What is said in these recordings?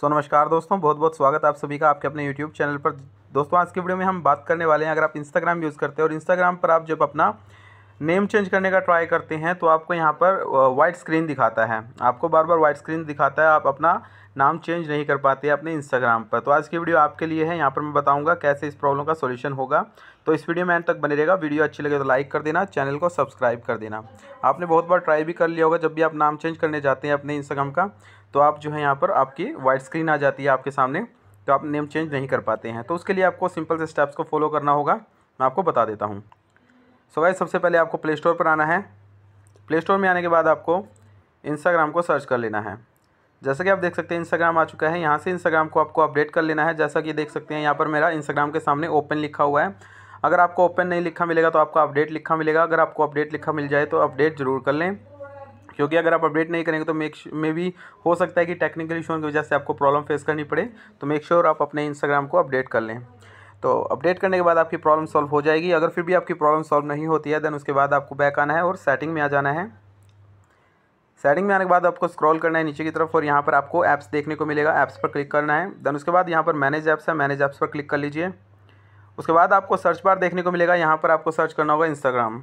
सो so, नमस्कार दोस्तों बहुत बहुत स्वागत आप सभी का आपके अपने यूट्यूब चैनल पर दोस्तों आज की वीडियो में हम बात करने वाले हैं अगर आप इंस्टाग्राम यूज़ करते हैं और इंस्टाग्राम पर आप जब अपना नेम चेंज करने का ट्राई करते हैं तो आपको यहाँ पर वाइट स्क्रीन दिखाता है आपको बार बार वाइट स्क्रीन दिखाता है आप अपना नाम चेंज नहीं कर पाते अपने इंस्टाग्राम पर तो आज की वीडियो आपके लिए है यहाँ पर मैं बताऊँगा कैसे इस प्रॉब्लम का सोल्यूशन होगा तो इस वीडियो में एंड तक बने रहेगा वीडियो अच्छी लगे तो लाइक कर देना चैनल को सब्सक्राइब कर देना आपने बहुत बार ट्राई भी कर लिया होगा जब भी आप नाम चेंज करने जाते हैं अपने इंस्टाग्राम का तो आप जो है यहाँ पर आपकी वाइट स्क्रीन आ जाती है आपके सामने तो आप नेम चेंज नहीं कर पाते हैं तो उसके लिए आपको सिंपल से स्टेप्स को फॉलो करना होगा मैं आपको बता देता हूँ सो भाई सबसे पहले आपको प्ले स्टोर पर आना है प्ले स्टोर में आने के बाद आपको इंस्टाग्राम को सर्च कर लेना है जैसा कि आप देख सकते हैं इंस्टाग्राम आ चुका है यहाँ से इंस्टाग्राम को आपको अपडेट कर लेना है जैसा कि देख सकते हैं यहाँ पर मेरा इंस्टाग्राम के सामने ओपन लिखा हुआ है अगर आपको ओपन नहीं लिखा मिलेगा तो आपको अपडेट लिखा मिलेगा अगर आपको अपडेट लिखा मिल जाए तो अपडेट ज़रूर कर लें क्योंकि अगर आप अपडेट नहीं करेंगे तो मेक मे भी हो सकता है कि टेक्निकल इशू की वजह से आपको प्रॉब्लम फेस करनी पड़े तो मेक श्योर sure आप अपने इंस्टाग्राम को अपडेट कर लें तो अपडेट करने के बाद आपकी प्रॉब्लम सॉल्व हो जाएगी अगर फिर भी आपकी प्रॉब्लम सॉल्व नहीं होती है देन उसके बाद आपको बैक आना है और सेटिंग में आ जाना है सेटिंग में आने के बाद आपको स्क्रॉल करना है नीचे की तरफ और यहाँ पर आपको ऐप्स देखने को मिलेगा ऐप्स पर क्लिक करना है देन उसके बाद यहाँ पर मैनेज ऐप्स है मैनेज ऐप्स पर क्लिक कर लीजिए उसके बाद आपको सर्च बार देखने को मिलेगा यहाँ पर आपको सर्च करना होगा इंस्टाग्राम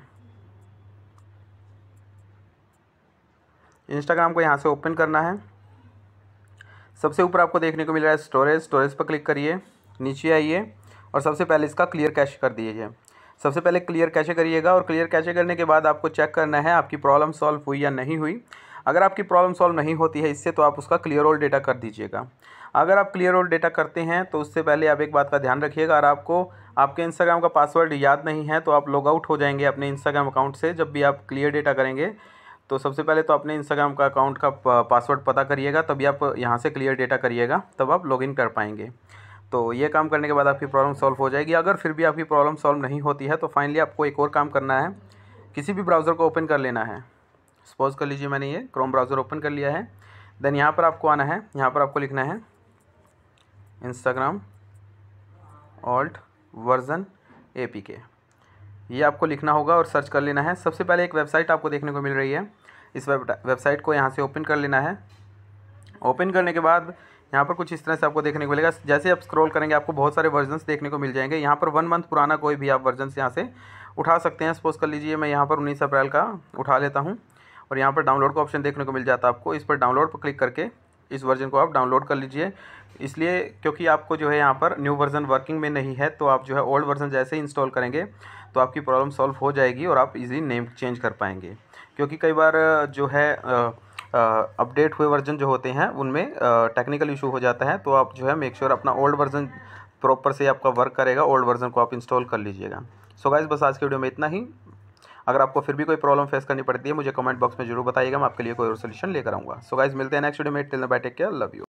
इंस्टाग्राम को यहाँ से ओपन करना है सबसे ऊपर आपको देखने को मिल रहा है स्टोरेज स्टोरेज पर क्लिक करिए नीचे आइए और सबसे पहले इसका क्लियर कैश कर दीजिए सबसे पहले क्लियर कैसे करिएगा और क्लियर कैसे करने के बाद आपको चेक करना है आपकी प्रॉब्लम सॉल्व हुई या नहीं हुई अगर आपकी प्रॉब्लम सॉल्व नहीं होती है इससे तो आप उसका क्लियर ऑल डेटा कर दीजिएगा अगर आप क्लियर ऑल डेटा करते हैं तो उससे पहले आप एक बात का ध्यान रखिएगा और आपको आपके इंस्टाग्राम का पासवर्ड याद नहीं है तो आप लॉग आउट हो जाएंगे अपने इंस्टाग्राम अकाउंट से जब भी आप क्लियर डेटा करेंगे तो सबसे पहले तो अपने इंस्टाग्राम का अकाउंट का पासवर्ड पता करिएगा तभी आप यहाँ से क्लियर डेटा करिएगा तब आप इन कर पाएंगे तो ये काम करने के बाद आपकी प्रॉब्लम सॉल्व हो जाएगी अगर फिर भी आपकी प्रॉब्लम सॉल्व नहीं होती है तो फाइनली आपको एक और काम करना है किसी भी ब्राउज़र को ओपन कर लेना है सपोज़ कर लीजिए मैंने ये क्रोम ब्राउज़र ओपन कर लिया है देन यहाँ पर आपको आना है यहाँ पर आपको लिखना है Instagram alt version A P K ये आपको लिखना होगा और सर्च कर लेना है सबसे पहले एक वेबसाइट आपको देखने को मिल रही है इस वेबसाइट को यहाँ से ओपन कर लेना है ओपन करने के बाद यहाँ पर कुछ इस तरह से आपको देखने को मिलेगा जैसे आप स्क्रॉल करेंगे आपको बहुत सारे वर्जन्स देखने को मिल जाएंगे यहाँ पर वन मंथ पुराना कोई भी आप वर्जन्स यहाँ से उठा सकते हैं सपोज कर लीजिए मैं यहाँ पर उन्नीस अप्रैल का उठा लेता हूँ और यहाँ पर डाउनलोड का ऑप्शन देखने को मिल जाता है आपको इस पर डाउनलोड पर क्लिक करके इस वर्जन को आप डाउनलोड कर लीजिए इसलिए क्योंकि आपको जो है यहाँ पर न्यू वर्जन वर्किंग में नहीं है तो आप जो है ओल्ड वर्जन जैसे इंस्टॉल करेंगे तो आपकी प्रॉब्लम सॉल्व हो जाएगी और आप इजीली नेम चेंज कर पाएंगे क्योंकि कई बार जो है अपडेट हुए वर्जन जो होते हैं उनमें टेक्निकल इशू हो जाता है तो आप जो है मेक श्योर sure अपना ओल्ड वर्जन प्रॉपर से आपका वर्क करेगा ओल्ड वर्जन को आप इंस्टॉल कर लीजिएगा सो गाइज बस आज के वीडियो में इतना ही अगर आपको फिर भी कोई प्रॉब्लम फेस करनी पड़ती है मुझे कमेंट बॉक्स में जरूर बताइएगा मैं आपके लिए कोई और सोल्यूशन लेकर आऊँगा सो गाइज मिलते हैं नेक्स्ट वीडियो में till bye take care love you